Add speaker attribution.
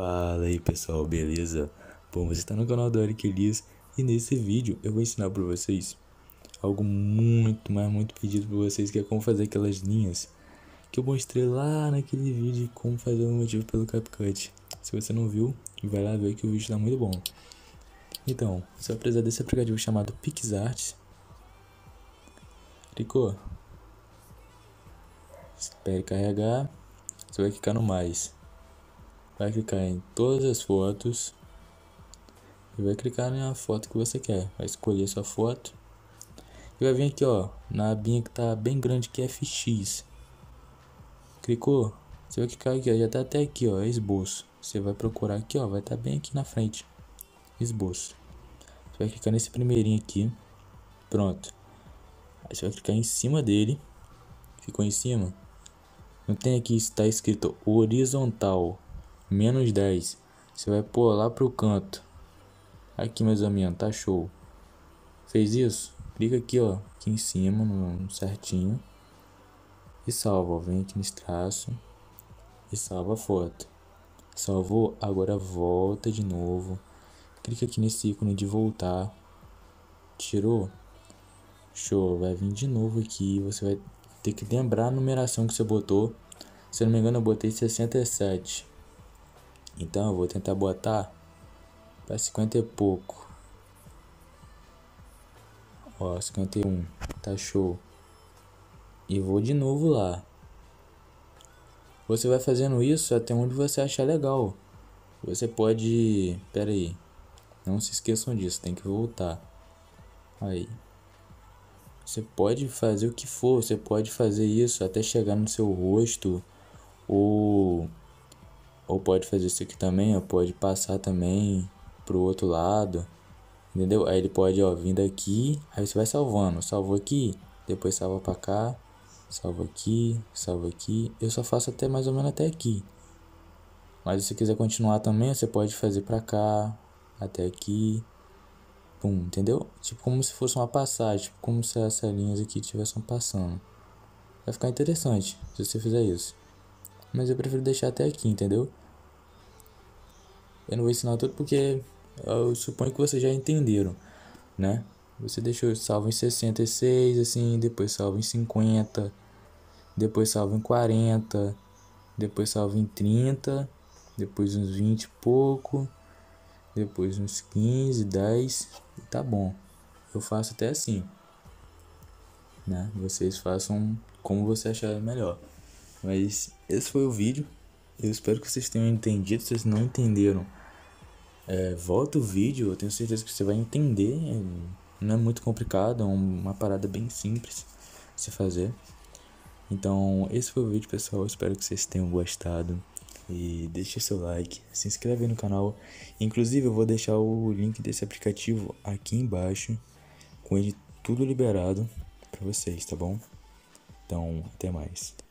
Speaker 1: Fala aí pessoal, beleza? Bom, você está no canal do Eric Elias e nesse vídeo eu vou ensinar para vocês algo muito, mas muito pedido para vocês que é como fazer aquelas linhas que eu mostrei lá naquele vídeo como fazer o motivo pelo CapCut. Se você não viu, vai lá ver que o vídeo está muito bom. Então, você vai precisar desse aplicativo chamado PixArt. Clicou? Espere carregar, você vai clicar no mais vai clicar em todas as fotos e vai clicar na foto que você quer, vai escolher sua foto e vai vir aqui ó, na abinha que tá bem grande que é FX. Clicou? Você vai clicar aqui, ó, já tá até aqui ó, esboço. Você vai procurar aqui ó, vai estar tá bem aqui na frente, esboço. Você vai clicar nesse primeirinho aqui, pronto. Aí você vai clicar em cima dele, ficou em cima. Não tem aqui está escrito horizontal menos 10. Você vai pôr lá pro canto. Aqui, meus amigos, tá show. Fez isso? Clica aqui, ó, aqui em cima, no, certinho. E salva, vem aqui nesse traço e salva a foto. Salvou, agora volta de novo. Clica aqui nesse ícone de voltar. Tirou? Show, vai vir de novo aqui, você vai ter que lembrar a numeração que você botou. Se eu não me engano, eu botei 67. Então eu vou tentar botar para 50 e pouco. Ó, 51, tá show. E vou de novo lá. Você vai fazendo isso até onde você achar legal. Você pode. Pera aí. Não se esqueçam disso, tem que voltar. Aí. Você pode fazer o que for, você pode fazer isso até chegar no seu rosto ou ou pode fazer isso aqui também, ó, pode passar também pro outro lado, entendeu? Aí ele pode, ó, vir daqui, aí você vai salvando, salvo aqui, depois salva para cá, salvo aqui, salvo aqui, eu só faço até mais ou menos até aqui. Mas se você quiser continuar também, você pode fazer para cá, até aqui, pum, entendeu? Tipo como se fosse uma passagem, tipo como se as linhas aqui estivessem passando. Vai ficar interessante se você fizer isso. Mas eu prefiro deixar até aqui, entendeu? Eu não vou ensinar tudo porque eu suponho que vocês já entenderam, né? Você deixou salvo em 66, assim, depois salvo em 50, depois salvo em 40, depois salvo em 30, depois uns 20 e pouco, depois uns 15, 10, tá bom. Eu faço até assim, né? Vocês façam como você achar melhor. Mas esse foi o vídeo. Eu espero que vocês tenham entendido. Se vocês não entenderam, é, volta o vídeo, eu tenho certeza que você vai entender. É, não é muito complicado, é uma parada bem simples de se fazer. Então, esse foi o vídeo, pessoal. Espero que vocês tenham gostado. E deixe seu like, se inscreve no canal. Inclusive, eu vou deixar o link desse aplicativo aqui embaixo, com ele tudo liberado para vocês, tá bom? Então, até mais.